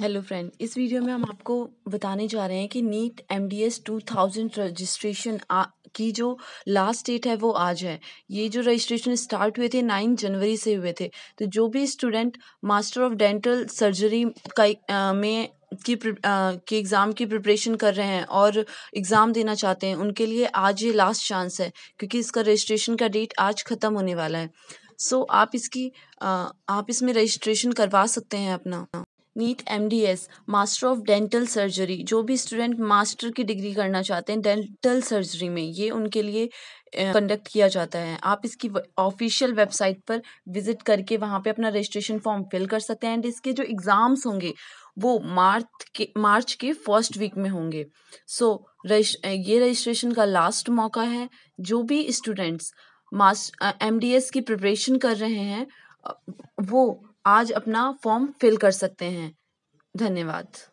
hello friend इस video में हम आपको बताने जा रहे हैं कि NEET M D S two thousand registration की जो लास्ट डेट है वो आज है ये जो रजिस्ट्रेशन स्टार्ट हुए थे नाइन जनवरी से हुए थे तो जो भी student master of dental surgery का आ, में की के एग्ज़ाम की प्रिपरेशन कर रहे हैं और एग्ज़ाम देना चाहते हैं उनके लिए आज ये लास्ट चांस है क्योंकि इसका रजिस्ट्रेशन का डेट आज ख़त्म होने वाला है सो so, आप इसकी आ, आप इसमें रजिस्ट्रेशन करवा सकते हैं अपना NEET M master of dental surgery जो भी स्टूडेंट मास्टर की डिग्री करना चाहते हैं डेंटल सर्जरी में ये उनके लिए कंडक्ट किया जाता है आप इसकी ऑफिशियल वेबसाइट पर विजिट करके वहाँ पे अपना रजिस्ट्रेशन फॉर्म फिल कर सकते हैं एंड इसके जो एग्ज़ाम्स होंगे वो मार्च के मार्च के फर्स्ट वीक में होंगे सो so, ये रजिस्ट्रेशन का लास्ट मौका है जो भी स्टूडेंट्स मास एम की प्रिपरेशन कर रहे हैं वो आज अपना फॉर्म फिल कर सकते हैं धन्यवाद